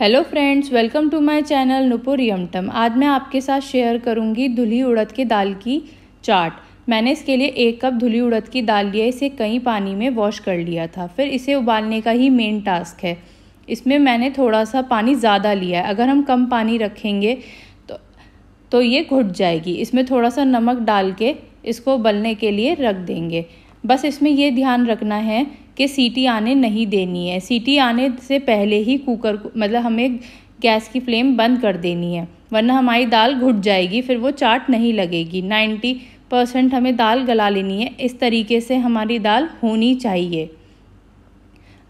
hello friends welcome to my channel Nupur यमटम आज मैं आपके साथ शेयर करूंगी धुली उड़द की दाल की चाट मैंने इसके लिए एक कप धुली उड़द की दाल लिया इसे कई पानी में वॉश कर लिया था फिर इसे उबालने का ही मेन टास्क है इसमें मैंने थोड़ा सा पानी ज़्यादा लिया है अगर हम कम पानी रखेंगे तो तो ये घुट जाएगी इसमें थोड़ा सा नमक डाल के इसको उबलने के लिए रख देंगे बस इसमें यह ध्यान रखना है कि सीटी आने नहीं देनी है सीटी आने से पहले ही कुकर को मतलब हमें गैस की फ्लेम बंद कर देनी है वरना हमारी दाल घुट जाएगी फिर वो चाट नहीं लगेगी नाइन्टी परसेंट हमें दाल गला लेनी है इस तरीके से हमारी दाल होनी चाहिए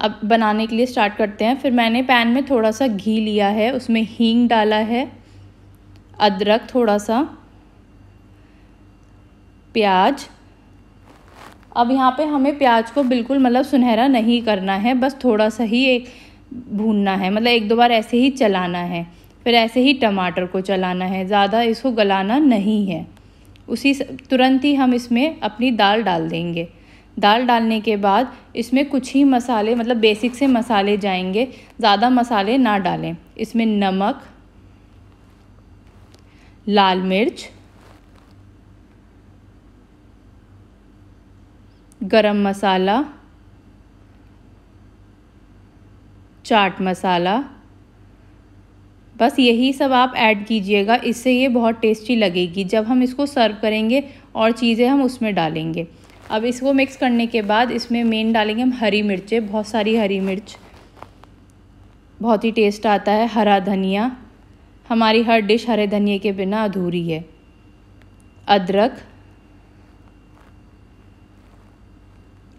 अब बनाने के लिए स्टार्ट करते हैं फिर मैंने पैन में थोड़ा सा घी लिया है उसमें हींग डाला है अदरक थोड़ा सा प्याज अब यहाँ पे हमें प्याज को बिल्कुल मतलब सुनहरा नहीं करना है बस थोड़ा सा ही एक भूनना है मतलब एक दो बार ऐसे ही चलाना है फिर ऐसे ही टमाटर को चलाना है ज़्यादा इसको गलाना नहीं है उसी तुरंत ही हम इसमें अपनी दाल डाल देंगे दाल डालने के बाद इसमें कुछ ही मसाले मतलब बेसिक से मसाले जाएंगे ज़्यादा मसाले ना डालें इसमें नमक लाल मिर्च गरम मसाला चाट मसाला बस यही सब आप ऐड कीजिएगा इससे ये बहुत टेस्टी लगेगी जब हम इसको सर्व करेंगे और चीज़ें हम उसमें डालेंगे अब इसको मिक्स करने के बाद इसमें मेन डालेंगे हम हरी मिर्चें बहुत सारी हरी मिर्च बहुत ही टेस्ट आता है हरा धनिया हमारी हर डिश हरे धनिए के बिना अधूरी है अदरक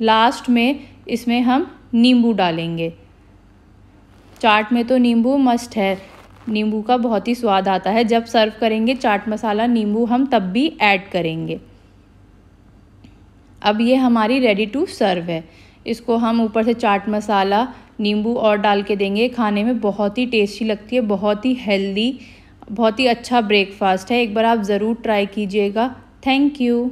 लास्ट में इसमें हम नींबू डालेंगे चाट में तो नींबू मस्ट है नींबू का बहुत ही स्वाद आता है जब सर्व करेंगे चाट मसाला नींबू हम तब भी ऐड करेंगे अब ये हमारी रेडी टू सर्व है इसको हम ऊपर से चाट मसाला नींबू और डाल के देंगे खाने में बहुत ही टेस्टी लगती है बहुत ही हेल्दी बहुत ही अच्छा ब्रेकफास्ट है एक बार आप ज़रूर ट्राई कीजिएगा थैंक यू